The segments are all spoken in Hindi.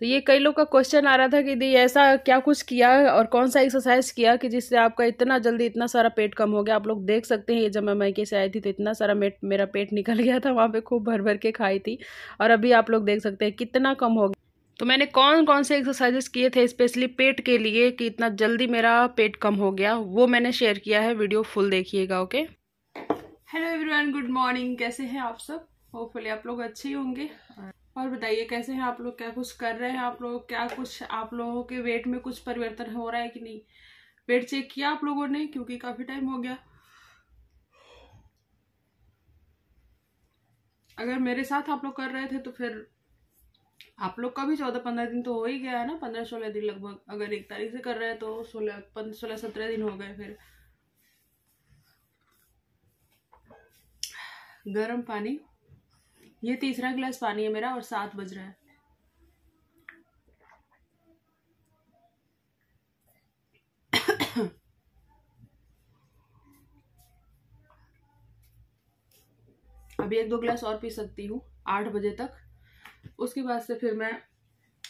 तो ये कई लोग का क्वेश्चन आ रहा था कि दी ऐसा क्या कुछ किया और कौन सा एक्सरसाइज किया कि जिससे आपका इतना जल्दी इतना सारा पेट कम हो गया आप लोग देख सकते हैं ये जब मैं मैके से आई थी तो इतना सारा मेट मेरा पेट निकल गया था वहाँ पे खूब भर भर के खाई थी और अभी आप लोग देख सकते हैं कितना कम हो गया तो मैंने कौन कौन से एक्सरसाइजेस किए थे स्पेशली पेट के लिए कि इतना जल्दी मेरा पेट कम हो गया वो मैंने शेयर किया है वीडियो फुल देखिएगा okay hello every good morning कैसे हैं आप सब होपफुली आप लोग अच्छे ही होंगे और बताइए कैसे हैं आप लोग क्या कुछ कर रहे हैं आप लोग क्या कुछ आप लोगों के वेट में कुछ परिवर्तन हो रहा है कि नहीं वेट चेक किया आप लोगों ने क्योंकि काफ़ी टाइम हो गया अगर मेरे साथ आप लोग कर रहे थे तो फिर आप लोग का भी चौदह पंद्रह दिन तो हो ही गया है ना पंद्रह सोलह दिन लगभग अगर एक तारीख से कर रहे हैं तो सोलह पंद्रह सोलह सत्रह दिन हो गए फिर गर्म पानी ये तीसरा गिलास पानी है मेरा और सात बज रहा है अभी एक दो गिलास और पी सकती हूँ आठ बजे तक उसके बाद से फिर मैं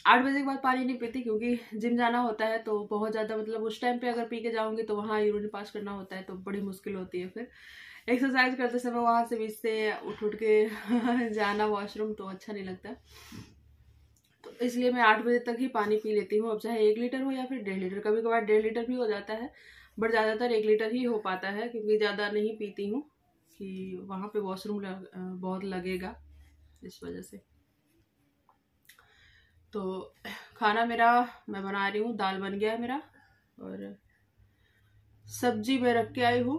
आठ बजे के बाद पानी नहीं पीती क्योंकि जिम जाना होता है तो बहुत ज़्यादा मतलब उस टाइम पे अगर पी के जाऊँगी तो वहाँ यूरिन पास करना होता है तो बड़ी मुश्किल होती है फिर एक्सरसाइज करते समय वहाँ से बीच से उठ उठ के जाना वॉशरूम तो अच्छा नहीं लगता तो इसलिए मैं आठ बजे तक ही पानी पी लेती हूँ अब चाहे एक लीटर हो या फिर डेढ़ लीटर कभी कभार डेढ़ लीटर भी हो जाता है बट ज़्यादातर एक लीटर ही हो पाता है क्योंकि ज़्यादा नहीं पीती हूँ कि वहाँ पर वॉशरूम लग, बहुत लगेगा इस वजह से तो खाना मेरा मैं बना रही हूँ दाल बन गया है मेरा और सब्जी मैं रख के आई हूँ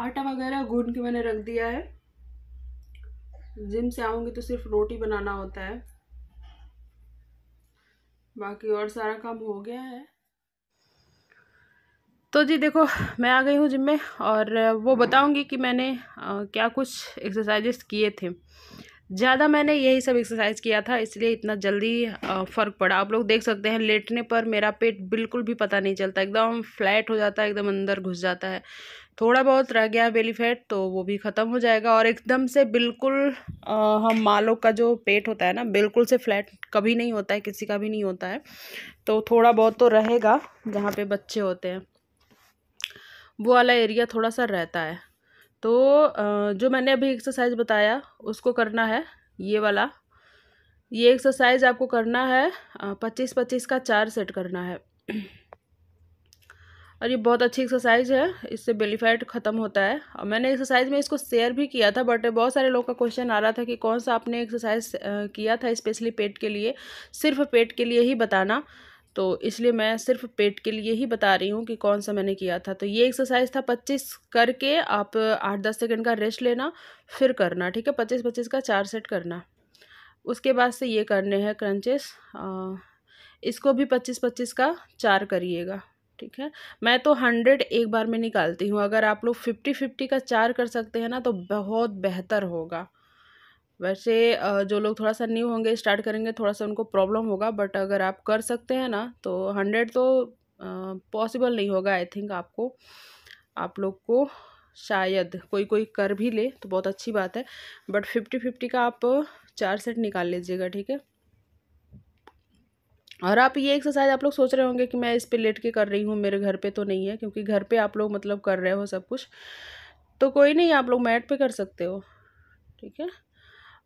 आटा वगैरह गूंद के मैंने रख दिया है जिम से आऊँगी तो सिर्फ रोटी बनाना होता है बाकी और सारा काम हो गया है तो जी देखो मैं आ गई हूँ जिम में और वो बताऊँगी कि मैंने क्या कुछ एक्सरसाइजेस किए थे ज़्यादा मैंने यही सब एक्सरसाइज किया था इसलिए इतना जल्दी फ़र्क पड़ा आप लोग देख सकते हैं लेटने पर मेरा पेट बिल्कुल भी पता नहीं चलता एकदम फ्लैट हो जाता है एकदम अंदर घुस जाता है थोड़ा बहुत रह गया बेली फैट तो वो भी ख़त्म हो जाएगा और एकदम से बिल्कुल आ, हम मालों का जो पेट होता है ना बिल्कुल से फ्लैट कभी नहीं होता है किसी का भी नहीं होता है तो थोड़ा बहुत तो रहेगा जहाँ पर बच्चे होते हैं वो वाला एरिया थोड़ा सा रहता है तो जो मैंने अभी एक्सरसाइज बताया उसको करना है ये वाला ये एक्सरसाइज आपको करना है पच्चीस पच्चीस का चार सेट करना है और ये बहुत अच्छी एक्सरसाइज है इससे बेली ख़त्म होता है और मैंने एक्सरसाइज में इसको शेयर भी किया था बट बहुत सारे लोग का क्वेश्चन आ रहा था कि कौन सा आपने एक्सरसाइज किया था स्पेशली पेट के लिए सिर्फ पेट के लिए ही बताना तो इसलिए मैं सिर्फ पेट के लिए ही बता रही हूँ कि कौन सा मैंने किया था तो ये एक्सरसाइज था पच्चीस करके आप आठ दस सेकंड का रेस्ट लेना फिर करना ठीक है पच्चीस पच्चीस का चार सेट करना उसके बाद से ये करने हैं क्रंचेस इसको भी पच्चीस पच्चीस का चार करिएगा ठीक है मैं तो हंड्रेड एक बार में निकालती हूँ अगर आप लोग फिफ्टी फिफ्टी का चार कर सकते हैं ना तो बहुत बेहतर होगा वैसे जो लोग थोड़ा सा न्यू होंगे स्टार्ट करेंगे थोड़ा सा उनको प्रॉब्लम होगा बट अगर आप कर सकते हैं ना तो हंड्रेड तो पॉसिबल नहीं होगा आई थिंक आपको आप लोग को शायद कोई कोई कर भी ले तो बहुत अच्छी बात है बट फिफ्टी फिफ्टी का आप चार सेट निकाल लीजिएगा ठीक है और आप ये एक्सरसाइज आप लोग सोच रहे होंगे कि मैं इस पर लेट के कर रही हूँ मेरे घर पे तो नहीं है क्योंकि घर पे आप लोग मतलब कर रहे हो सब कुछ तो कोई नहीं आप लोग मैट पे कर सकते हो ठीक है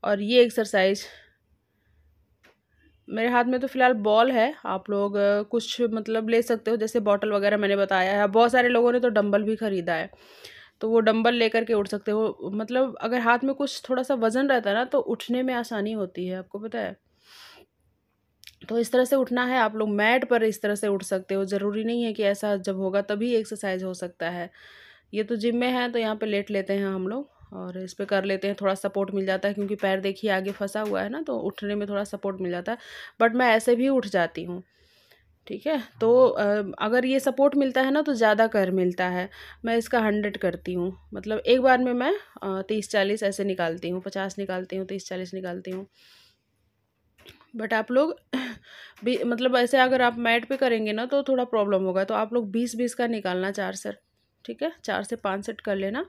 और ये एक्सरसाइज मेरे हाथ में तो फ़िलहाल बॉल है आप लोग कुछ मतलब ले सकते हो जैसे बॉटल वगैरह मैंने बताया है बहुत सारे लोगों ने तो डंबल भी ख़रीदा है तो वो डंबल लेकर के उठ सकते हो मतलब अगर हाथ में कुछ थोड़ा सा वज़न रहता है ना तो उठने में आसानी होती है आपको पता है तो इस तरह से उठना है आप लोग मैट पर इस तरह से उठ सकते हो ज़रूरी नहीं है कि ऐसा जब होगा तभी एक्सरसाइज हो सकता है ये तो जिम में है तो यहाँ पर लेट लेते हैं हम लोग और इस पर कर लेते हैं थोड़ा सपोर्ट मिल जाता है क्योंकि पैर देखिए आगे फंसा हुआ है ना तो उठने में थोड़ा सपोर्ट मिल जाता है बट मैं ऐसे भी उठ जाती हूँ ठीक है तो अगर ये सपोर्ट मिलता है ना तो ज़्यादा कर मिलता है मैं इसका हंड्रेड करती हूँ मतलब एक बार में मैं तीस चालीस ऐसे निकालती हूँ पचास निकालती हूँ तीस चालीस निकालती हूँ बट आप लोग भी मतलब ऐसे अगर आप मैट पे करेंगे ना तो थोड़ा प्रॉब्लम होगा तो आप लोग बीस बीस का निकालना चार सेट ठीक है चार से पाँच सेट कर लेना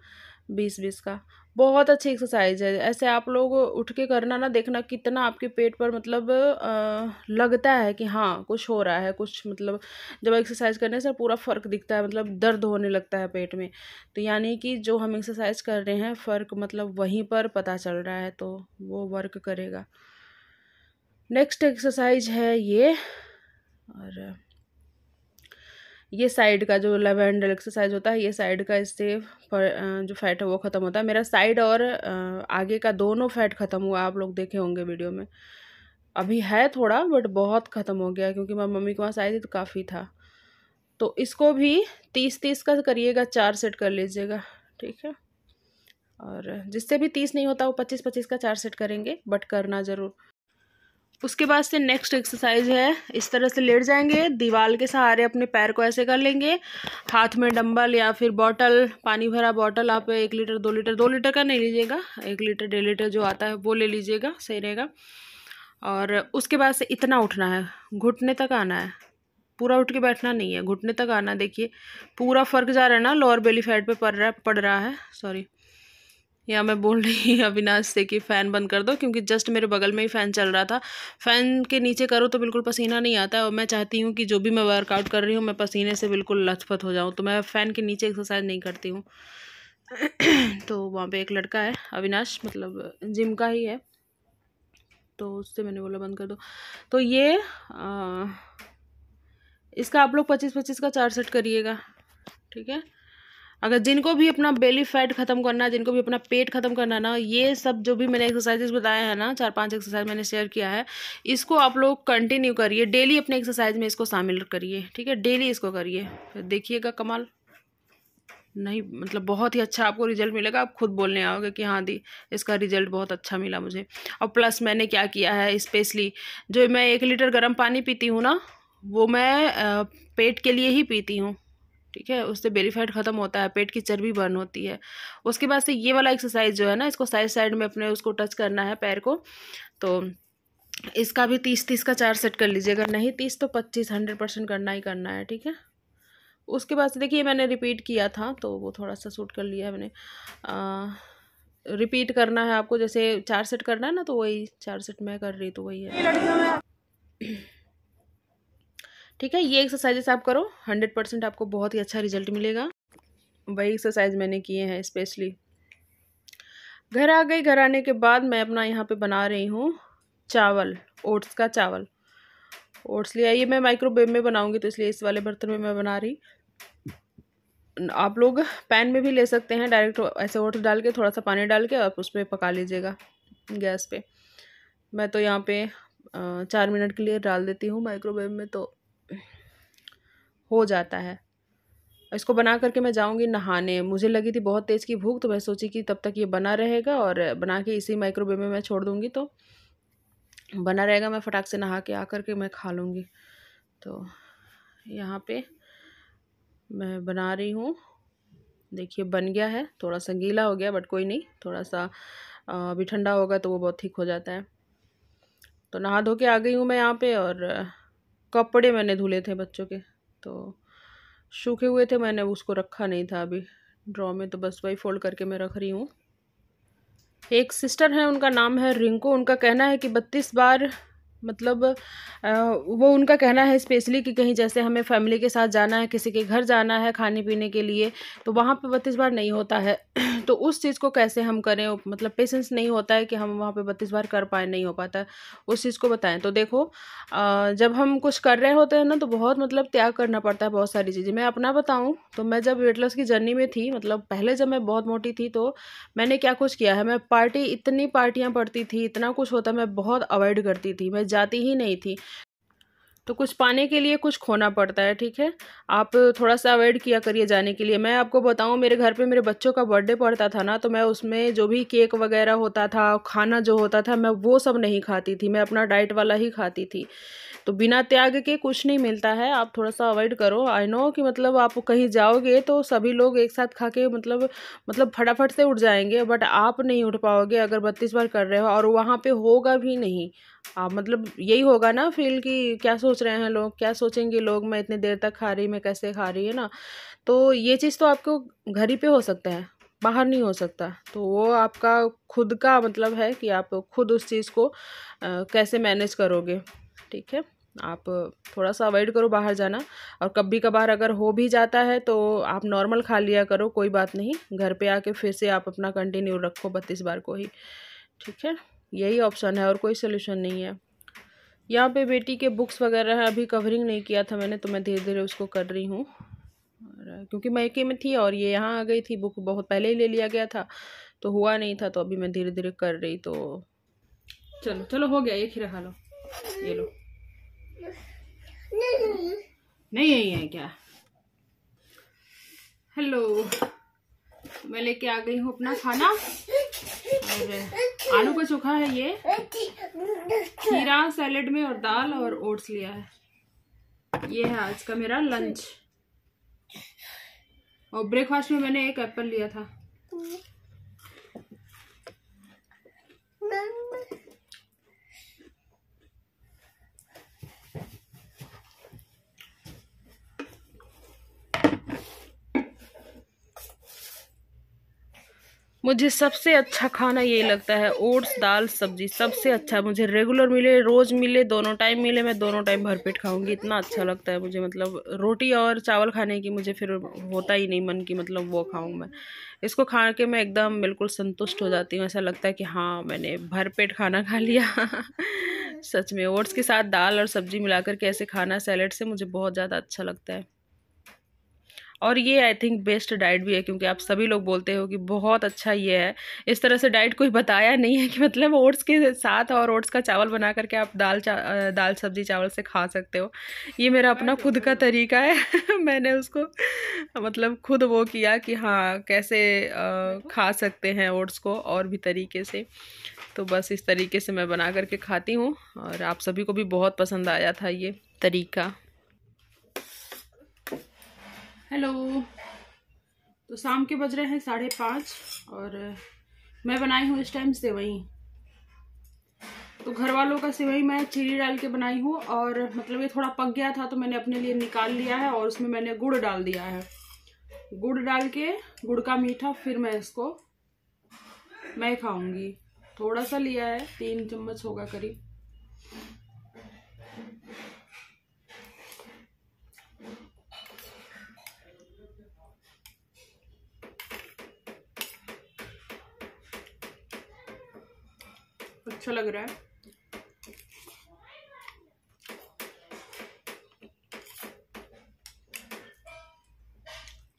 बीस बीस का बहुत अच्छी एक्सरसाइज है ऐसे आप लोग उठ के करना ना देखना कितना आपके पेट पर मतलब आ, लगता है कि हाँ कुछ हो रहा है कुछ मतलब जब एक्सरसाइज करने से पूरा फ़र्क दिखता है मतलब दर्द होने लगता है पेट में तो यानी कि जो हम एक्सरसाइज कर रहे हैं फ़र्क मतलब वहीं पर पता चल रहा है तो वो वर्क करेगा नेक्स्ट एक्सरसाइज है ये और ये साइड का जो लेवर एक्सरसाइज होता है ये साइड का इससे जो फैट है वो ख़त्म होता है मेरा साइड और आगे का दोनों फैट ख़त्म हुआ आप लोग देखे होंगे वीडियो में अभी है थोड़ा बट बहुत ख़त्म हो गया क्योंकि मैं मम्मी के वहाँ से आई थी तो काफ़ी था तो इसको भी तीस तीस का करिएगा चार सेट कर लीजिएगा ठीक है और जिससे भी तीस नहीं होता वो पच्चीस पच्चीस का चार सेट करेंगे बट करना ज़रूर उसके बाद से नेक्स्ट एक्सरसाइज है इस तरह से लेट जाएंगे दीवार के सहारे अपने पैर को ऐसे कर लेंगे हाथ में डंबल या फिर बॉटल पानी भरा बॉटल आप एक लीटर दो लीटर दो लीटर का नहीं लीजिएगा एक लीटर डेढ़ लीटर जो आता है वो ले लीजिएगा सही रहेगा और उसके बाद से इतना उठना है घुटने तक आना है पूरा उठ के बैठना नहीं है घुटने तक आना देखिए पूरा फर्क जा रहा है ना लोअर बेली फैट पर पड़ रहा पड़ रहा है सॉरी या मैं बोल रही अविनाश से कि फ़ैन बंद कर दो क्योंकि जस्ट मेरे बगल में ही फ़ैन चल रहा था फ़ैन के नीचे करो तो बिल्कुल पसीना नहीं आता और मैं चाहती हूँ कि जो भी मैं वर्कआउट कर रही हूँ मैं पसीने से बिल्कुल लथपथ हो जाऊँ तो मैं फ़ैन के नीचे एक्सरसाइज नहीं करती हूँ तो वहाँ पर एक लड़का है अविनाश मतलब जिम का ही है तो उससे मैंने बोला बंद कर दो तो ये आ, इसका आप लोग पच्चीस पच्चीस का चार सेट करिएगा ठीक है अगर जिनको भी अपना बेली फैट खत्म करना है जिनको भी अपना पेट खत्म करना है ना ये सब जो भी मैंने एक्सरसाइजेज बताया है ना चार पांच एक्सरसाइज मैंने शेयर किया है इसको आप लोग कंटिन्यू करिए डेली अपने एक्सरसाइज में इसको शामिल करिए ठीक है डेली इसको करिए फिर देखिएगा कमाल नहीं मतलब बहुत ही अच्छा आपको रिजल्ट मिलेगा आप खुद बोलने आओगे कि हाँ दी इसका रिजल्ट बहुत अच्छा मिला मुझे और प्लस मैंने क्या किया है स्पेशली जो मैं एक लीटर गर्म पानी पीती हूँ ना वो मैं पेट के लिए ही पीती हूँ ठीक है उससे बेली फैट खत्म होता है पेट की चर्बी बर्न होती है उसके बाद से ये वाला एक्सरसाइज जो है ना इसको साइड साइड में अपने उसको टच करना है पैर को तो इसका भी तीस तीस का चार सेट कर लीजिए अगर नहीं तीस तो पच्चीस हंड्रेड परसेंट करना ही करना है ठीक है उसके बाद से देखिए मैंने रिपीट किया था तो वो थोड़ा सा सूट कर लिया मैंने रिपीट करना है आपको जैसे चार सेट करना है ना तो वही चार सेट मैं कर रही तो वही है ठीक है ये एक्सरसाइजेस आप करो हंड्रेड परसेंट आपको बहुत ही अच्छा रिजल्ट मिलेगा वही एक्सरसाइज मैंने किए हैं स्पेशली घर आ गई घर आने के बाद मैं अपना यहाँ पे बना रही हूँ चावल ओट्स का चावल ओट्स लिया ये मैं माइक्रोवेव में बनाऊँगी तो इसलिए इस वाले बर्तन में मैं बना रही आप लोग पैन में भी ले सकते हैं डायरेक्ट ऐसे ओट्स डाल के थोड़ा सा पानी डाल के आप उस पर पका लीजिएगा गैस पे मैं तो यहाँ पे चार मिनट के लिए डाल देती हूँ माइक्रोवेव में तो हो जाता है इसको बना करके मैं जाऊंगी नहाने मुझे लगी थी बहुत तेज़ की भूख तो मैं सोची कि तब तक ये बना रहेगा और बना के इसी माइक्रोवेव में मैं छोड़ दूंगी तो बना रहेगा मैं फटाक से नहा के आ करके मैं खा लूँगी तो यहाँ पे मैं बना रही हूँ देखिए बन गया है थोड़ा सा गीला हो गया बट कोई नहीं थोड़ा सा अभी ठंडा होगा तो वो बहुत ठीक हो जाता है तो नहा धो के आ गई हूँ मैं यहाँ पर और कपड़े मैंने धुले थे बच्चों के तो सूखे हुए थे मैंने उसको रखा नहीं था अभी ड्रॉ में तो बस वही फोल्ड करके मैं रख रही हूँ एक सिस्टर हैं उनका नाम है रिंकू उनका कहना है कि बत्तीस बार मतलब वो उनका कहना है स्पेशली कि कहीं जैसे हमें फैमिली के साथ जाना है किसी के घर जाना है खाने पीने के लिए तो वहाँ पे बत्तीस बार नहीं होता है तो उस चीज़ को कैसे हम करें मतलब पेशेंस नहीं होता है कि हम वहाँ पे बत्तीस बार कर पाए नहीं हो पाता है उस चीज़ को बताएं तो देखो जब हम कुछ कर रहे होते हैं ना तो बहुत मतलब त्याग करना पड़ता है बहुत सारी चीज़ें मैं अपना बताऊँ तो मैं जब वेट लॉस की जर्नी में थी मतलब पहले जब मैं बहुत मोटी थी तो मैंने क्या कुछ किया है मैं पार्टी इतनी पार्टियाँ पड़ती थी इतना कुछ होता मैं बहुत अवॉइड करती थी मैं जाती ही नहीं थी तो कुछ पाने के लिए कुछ खोना पड़ता है ठीक है आप थोड़ा सा अवॉइड किया करिए जाने के लिए मैं आपको बताऊँ मेरे घर पे मेरे बच्चों का बर्थडे पड़ता था ना तो मैं उसमें जो भी केक वगैरह होता था खाना जो होता था मैं वो सब नहीं खाती थी मैं अपना डाइट वाला ही खाती थी तो बिना त्याग के कुछ नहीं मिलता है आप थोड़ा सा अवॉइड करो आई नो कि मतलब आप कहीं जाओगे तो सभी लोग एक साथ खा के मतलब मतलब फटाफट से उठ जाएंगे बट आप नहीं उठ पाओगे अगर बत्तीस बार कर रहे हो और वहाँ पर होगा भी नहीं आप मतलब यही होगा ना फील कि क्या सोच रहे हैं लोग क्या सोचेंगे लोग मैं इतने देर तक खा रही मैं कैसे खा रही है ना तो ये चीज़ तो आपको घर ही पे हो सकता है बाहर नहीं हो सकता तो वो आपका खुद का मतलब है कि आप खुद उस चीज़ को आ, कैसे मैनेज करोगे ठीक है आप थोड़ा सा अवॉइड करो बाहर जाना और कभी कभार अगर हो भी जाता है तो आप नॉर्मल खा लिया करो कोई बात नहीं घर पे आके फिर से आप अपना कंटिन्यू रखो बत्तीस बार को ही ठीक है यही ऑप्शन है और कोई सोल्यूशन नहीं है यहाँ पे बेटी के बुक्स वगैरह है अभी कवरिंग नहीं किया था मैंने तो मैं धीरे धीरे उसको कर रही हूँ क्योंकि मैके में थी और ये यहाँ आ गई थी बुक बहुत पहले ही ले लिया गया था तो हुआ नहीं था तो अभी मैं धीरे धीरे कर रही तो चलो चलो हो गया ये खिरा खा लो ये लो नहीं नहीं है क्या हेलो मैं लेके आ गई हूँ अपना खाना और आलू का चोखा है ये खीरा सैलेड में और दाल और ओट्स लिया है ये है आज का मेरा लंच और ब्रेकफास्ट में मैंने एक एप्पल लिया था मुझे सबसे अच्छा खाना यही लगता है ओट्स दाल सब्जी सबसे अच्छा मुझे रेगुलर मिले रोज़ मिले दोनों टाइम मिले मैं दोनों टाइम भरपेट खाऊंगी इतना अच्छा लगता है मुझे मतलब रोटी और चावल खाने की मुझे फिर होता ही नहीं मन की मतलब वो खाऊँ मैं इसको खा के मैं एकदम बिल्कुल संतुष्ट हो जाती हूँ ऐसा लगता है कि हाँ मैंने भरपेट खाना खा लिया सच में ओट्स के साथ दाल और सब्जी मिला करके ऐसे खाना सैलड से मुझे बहुत ज़्यादा अच्छा लगता है और ये आई थिंक बेस्ट डाइट भी है क्योंकि आप सभी लोग बोलते हो कि बहुत अच्छा ये है इस तरह से डाइट कोई बताया नहीं है कि मतलब ओट्स के साथ और ओट्स का चावल बना करके आप दाल चा दाल सब्जी चावल से खा सकते हो ये मेरा अपना हाँ, खुद का तरीका है मैंने उसको मतलब खुद वो किया कि हाँ कैसे आ, खा सकते हैं ओट्स को और भी तरीके से तो बस इस तरीके से मैं बना करके खाती हूँ और आप सभी को भी बहुत पसंद आया था ये तरीका हेलो तो शाम के बज रहे हैं साढ़े पाँच और मैं बनाई हूँ इस टाइम सेवई तो घर वालों का सेवई मैं चीनी डाल के बनाई हूँ और मतलब ये थोड़ा पक गया था तो मैंने अपने लिए निकाल लिया है और उसमें मैंने गुड़ डाल दिया है गुड़ डाल के गुड़ का मीठा फिर मैं इसको मैं खाऊंगी थोड़ा सा लिया है तीन चम्मच होगा करीब अच्छा लग रहा है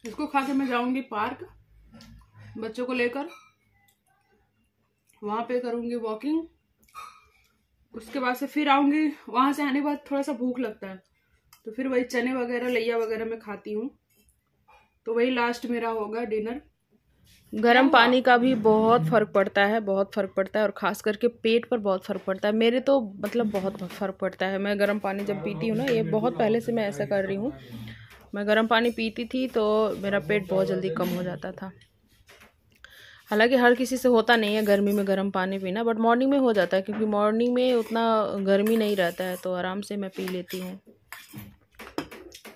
इसको खा के मैं जाऊंगी पार्क बच्चों को लेकर वहां पे करूंगी वॉकिंग उसके बाद से फिर आऊंगी वहां से आने के बाद थोड़ा सा भूख लगता है तो फिर वही चने वगैरह लैया वगैरह मैं खाती हूँ तो वही लास्ट मेरा होगा डिनर गर्म पानी का भी बहुत फ़र्क पड़ता है बहुत फ़र्क पड़ता है और ख़ास करके पेट पर बहुत फ़र्क पड़ता है मेरे तो मतलब बहुत फ़र्क पड़ता है मैं गर्म पानी जब पीती हूँ ना ये बहुत पहले से मैं ऐसा कर रही हूँ मैं गर्म पानी पीती थी तो मेरा पेट बहुत जल्दी कम हो जाता था हालांकि हर किसी से होता नहीं है गर्मी में गर्म पानी पीना बट मॉर्निंग में हो जाता है क्योंकि मॉर्निंग में उतना गर्मी नहीं रहता है तो आराम से मैं पी लेती हूँ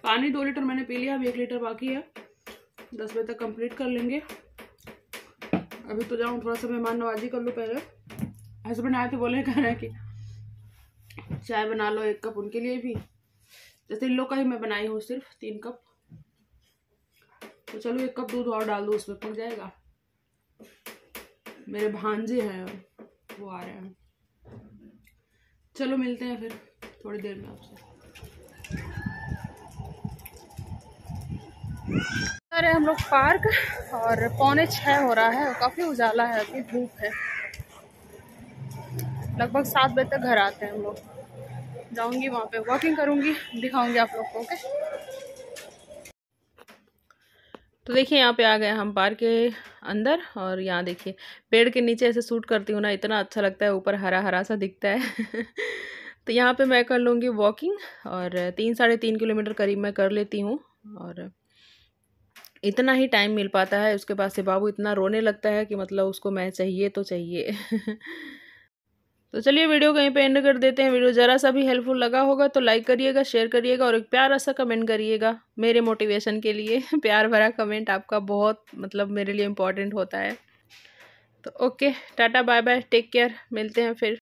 पानी दो लीटर मैंने पी लिया अब एक लीटर बाकी है दस बजे तक कंप्लीट कर लेंगे अभी तो जाऊँ थोड़ा सा मेहमान नवाजी कर लूँ पहले हस्बैंड आए तो बोले कह रहे कि चाय बना लो एक कप उनके लिए भी जैसे इन लोग का ही मैं बनाई हूँ सिर्फ तीन कप तो चलो एक कप दूध और डाल दो उसमें पक जाएगा मेरे भांजे हैं वो आ रहे हैं चलो मिलते हैं फिर थोड़ी देर में आपसे आए हम लोग पार्क और पौने छः हो रहा है और काफ़ी उजाला है अभी धूप है लगभग सात बजे तक घर आते हैं हम लोग जाऊंगी वहाँ पे वॉकिंग करूँगी दिखाऊंगी आप लोग को ओके तो देखिए यहाँ पे आ गए हम पार्क के अंदर और यहाँ देखिए पेड़ के नीचे ऐसे सूट करती हूँ ना इतना अच्छा लगता है ऊपर हरा हरा सा दिखता है तो यहाँ पे मैं कर लूँगी वॉकिंग और तीन साढ़े तीन किलोमीटर करीब मैं कर लेती हूँ और इतना ही टाइम मिल पाता है उसके बाद से बाबू इतना रोने लगता है कि मतलब उसको मैं चाहिए तो चाहिए तो चलिए वीडियो कहीं पे एंड कर देते हैं वीडियो ज़रा सा भी हेल्पफुल लगा होगा तो लाइक करिएगा शेयर करिएगा और एक प्यारा सा कमेंट करिएगा मेरे मोटिवेशन के लिए प्यार भरा कमेंट आपका बहुत मतलब मेरे लिए इम्पॉर्टेंट होता है तो okay tata bye bye take care मिलते हैं फिर